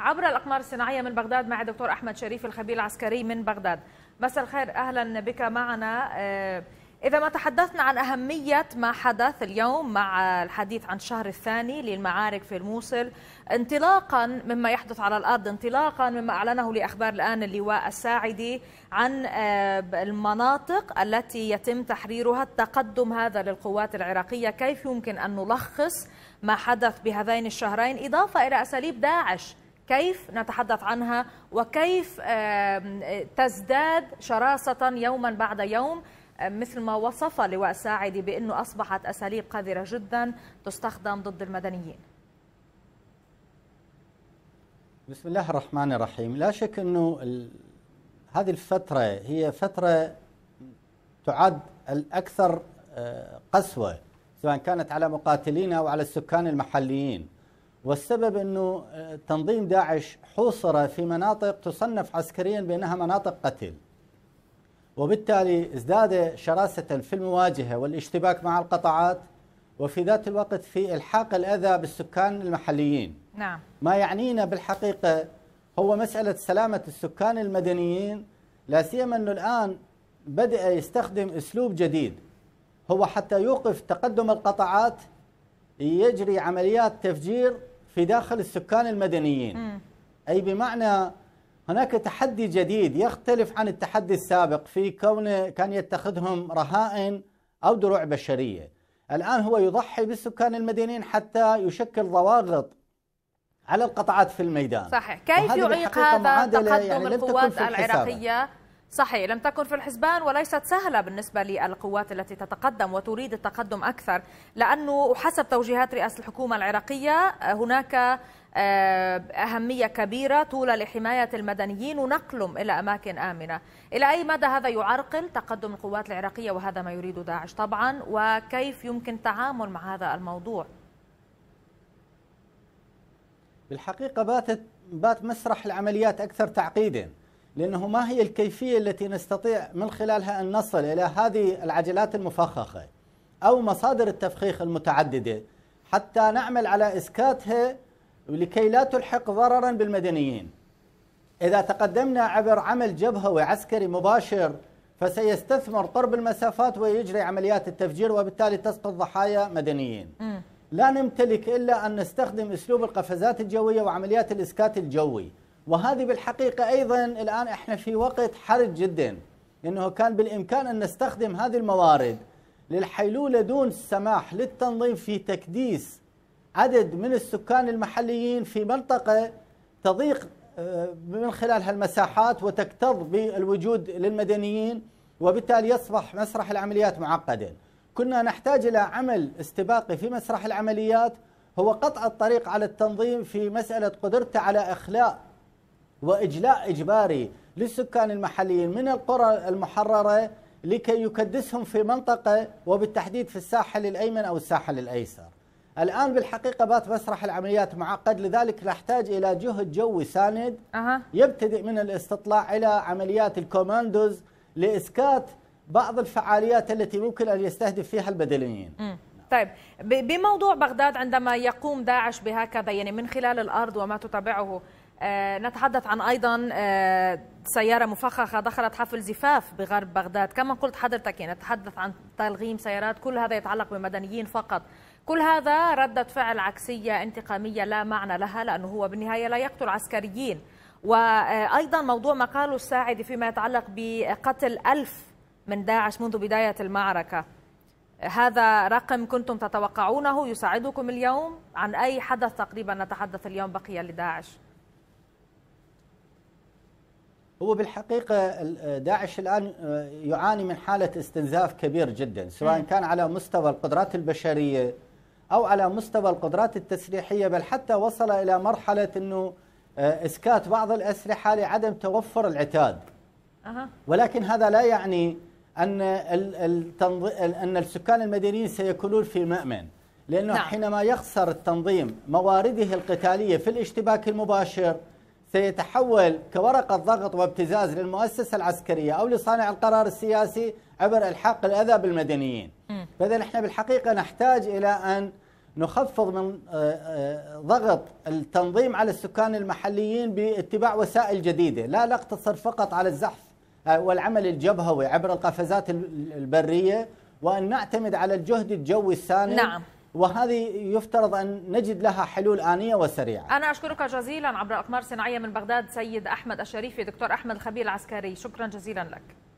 عبر الأقمار الصناعية من بغداد مع الدكتور أحمد شريف الخبير العسكري من بغداد مساء الخير أهلا بك معنا آه، إذا ما تحدثنا عن أهمية ما حدث اليوم مع الحديث عن الشهر الثاني للمعارك في الموصل انطلاقا مما يحدث على الأرض انطلاقا مما أعلنه لأخبار الآن اللواء الساعدي عن آه، المناطق التي يتم تحريرها التقدم هذا للقوات العراقية كيف يمكن أن نلخص ما حدث بهذين الشهرين إضافة إلى أساليب داعش كيف نتحدث عنها وكيف تزداد شراسة يوما بعد يوم مثل ما وصف لواء ساعدي بأنه أصبحت أساليب قذرة جدا تستخدم ضد المدنيين بسم الله الرحمن الرحيم لا شك أنه هذه الفترة هي فترة تعد الأكثر آه، قسوة سواء كانت على مقاتلين أو على السكان المحليين والسبب أنه آه، تنظيم داعش حوصر في مناطق تصنف عسكريا بأنها مناطق قتل وبالتالي ازداد شراسة في المواجهة والاشتباك مع القطاعات وفي ذات الوقت في الحاق الاذى بالسكان المحليين. نعم. ما يعنينا بالحقيقه هو مساله سلامه السكان المدنيين لا سيما انه الان بدأ يستخدم اسلوب جديد هو حتى يوقف تقدم القطاعات يجري عمليات تفجير في داخل السكان المدنيين م. أي بمعنى هناك تحدي جديد يختلف عن التحدي السابق في كونه كان يتخذهم رهائن أو دروع بشرية الآن هو يضحي بالسكان المدنيين حتى يشكل ضواغط على القطاعات في الميدان صحيح كيف يعيق هذا يعني تقدم يعني القوات العراقية صحيح لم تكن في الحسبان وليست سهلة بالنسبة للقوات التي تتقدم وتريد التقدم أكثر لأنه حسب توجيهات رئاسة الحكومة العراقية هناك آه، أهمية كبيرة طول لحماية المدنيين ونقلهم إلى أماكن آمنة إلى أي مدى هذا يعرقل تقدم القوات العراقية وهذا ما يريد داعش طبعا وكيف يمكن التعامل مع هذا الموضوع بالحقيقة باتت بات مسرح العمليات أكثر تعقيدا لأنه ما هي الكيفية التي نستطيع من خلالها أن نصل إلى هذه العجلات المفخخة أو مصادر التفخيخ المتعددة حتى نعمل على إسكاتها لكي لا تلحق ضررا بالمدنيين إذا تقدمنا عبر عمل جبهوي عسكري مباشر فسيستثمر قرب المسافات ويجري عمليات التفجير وبالتالي تسقط ضحايا مدنيين م. لا نمتلك إلا أن نستخدم أسلوب القفزات الجوية وعمليات الإسكات الجوي وهذه بالحقيقة أيضا الآن إحنا في وقت حرج جدا لأنه كان بالإمكان أن نستخدم هذه الموارد للحيلولة دون السماح للتنظيم في تكديس عدد من السكان المحليين في منطقة تضيق آه، من خلال هالمساحات وتكتظ بالوجود للمدنيين وبالتالي يصبح مسرح العمليات معقدا كنا نحتاج إلى عمل استباقي في مسرح العمليات هو قطع الطريق على التنظيم في مسألة قدرته على إخلاء وإجلاء إجباري للسكان المحليين من القرى المحررة لكي يكدسهم في منطقة وبالتحديد في الساحل الأيمن أو الساحل الأيسر الآن بالحقيقة بات مسرح العمليات معقد لذلك نحتاج إلى جهد جوي ساند يبتدئ من الاستطلاع إلى عمليات الكوماندوز لإسكات بعض الفعاليات التي ممكن أن يستهدف فيها البدنيين طيب بموضوع بغداد عندما يقوم داعش بهكذا يعني من خلال الأرض وما تتابعه آه، نتحدث عن أيضا آه، سيارة مفخخة دخلت حفل زفاف بغرب بغداد كما قلت حضرتك يعني نتحدث عن تلغيم سيارات كل هذا يتعلق بمدنيين فقط كل هذا ردة فعل عكسية انتقامية لا معنى لها لأنه هو بالنهاية لا يقتل عسكريين وأيضا موضوع مقاله الساعد فيما يتعلق بقتل ألف من داعش منذ بداية المعركة هذا رقم كنتم تتوقعونه يساعدكم اليوم عن أي حدث تقريبا نتحدث اليوم بقي لداعش هو بالحقيقة آه، داعش الآن آه، يعاني من حالة استنزاف كبير جدا سواء كان على مستوى القدرات البشرية أو على مستوى القدرات التسليحية بل حتى وصل إلى مرحلة أنه آه، إسكات بعض الأسلحة لعدم توفر العتاد ولكن هذا لا يعني أن, أن السكان المدنيين سيكونون في مأمن لأنه نعم. حينما يخسر التنظيم موارده القتالية في الاشتباك المباشر سيتحول كورقة ضغط وابتزاز للمؤسسة العسكرية أو لصانع القرار السياسي عبر إلحاق الأذى بالمدنيين فإذا إحنا بالحقيقة نحتاج إلى أن نخفض من آه، آه، ضغط التنظيم على السكان المحليين باتباع وسائل جديدة لا نقتصر فقط على الزحف آه، والعمل الجبهوي عبر القفزات البرية وأن نعتمد على الجهد الجوي الثاني نعم. وهذه يفترض أن نجد لها حلول آنية وسريعة أنا أشكرك جزيلا عبر أقمار صناعية من بغداد سيد أحمد الشريفي دكتور أحمد خبير العسكري شكرا جزيلا لك